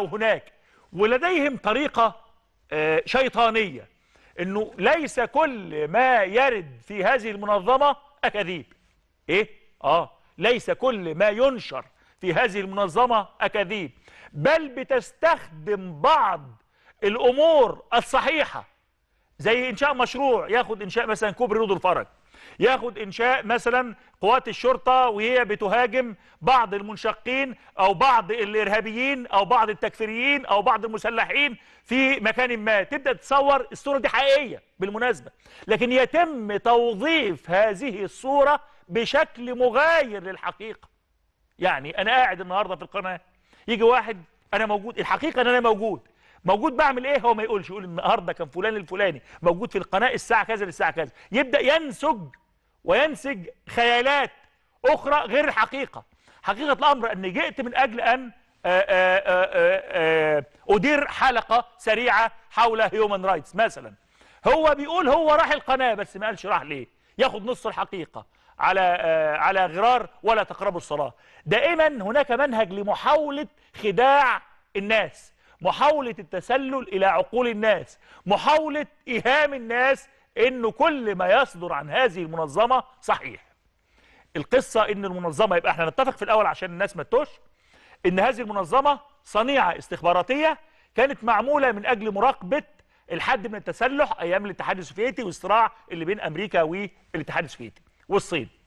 وهناك ولديهم طريقة آه، شيطانية انه ليس كل ما يرد في هذه المنظمة اكاذيب ايه اه ليس كل ما ينشر في هذه المنظمة اكاذيب بل بتستخدم بعض الامور الصحيحة زي انشاء مشروع ياخد انشاء مثلا كوبري رود الفرج ياخد انشاء مثلا قوات الشرطه وهي بتهاجم بعض المنشقين او بعض الارهابيين او بعض التكفيريين او بعض المسلحين في مكان ما تبدا تصور الصوره دي حقيقيه بالمناسبه لكن يتم توظيف هذه الصوره بشكل مغاير للحقيقه يعني انا قاعد النهارده في القناه يجي واحد انا موجود الحقيقه ان انا موجود موجود بعمل ايه هو ما يقولش يقول النهارده كان فلان الفلاني موجود في القناه الساعه كذا للساعه كذا يبدا ينسج وينسج خيالات اخرى غير الحقيقه حقيقه الامر اني جئت من اجل ان آه، آه، آه، ادير حلقه سريعه حول هيومن رايتس مثلا هو بيقول هو راح القناه بس ما قالش راح ليه ياخد نص الحقيقه على على غرار ولا تقربوا الصلاه دائما هناك منهج لمحاوله خداع الناس محاولة التسلل إلى عقول الناس محاولة إيهام الناس إنه كل ما يصدر عن هذه المنظمة صحيح القصة إن المنظمة يبقى إحنا نتفق في الأول عشان الناس ما تتوش إن هذه المنظمة صنيعة استخباراتية كانت معمولة من أجل مراقبة الحد من التسلح أيام الاتحاد السوفيتي والصراع اللي بين أمريكا والاتحاد السوفيتي والصين